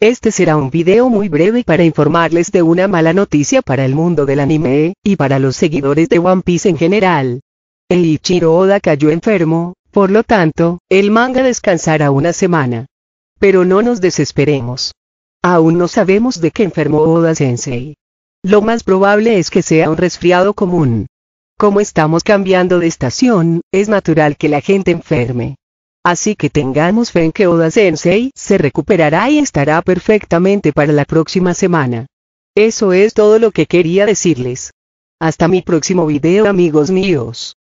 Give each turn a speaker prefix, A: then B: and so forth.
A: Este será un video muy breve para informarles de una mala noticia para el mundo del anime, y para los seguidores de One Piece en general. El Ichiro Oda cayó enfermo, por lo tanto, el manga descansará una semana. Pero no nos desesperemos. Aún no sabemos de qué enfermó Oda Sensei. Lo más probable es que sea un resfriado común. Como estamos cambiando de estación, es natural que la gente enferme. Así que tengamos fe en que Oda Sensei se recuperará y estará perfectamente para la próxima semana. Eso es todo lo que quería decirles. Hasta mi próximo video amigos míos.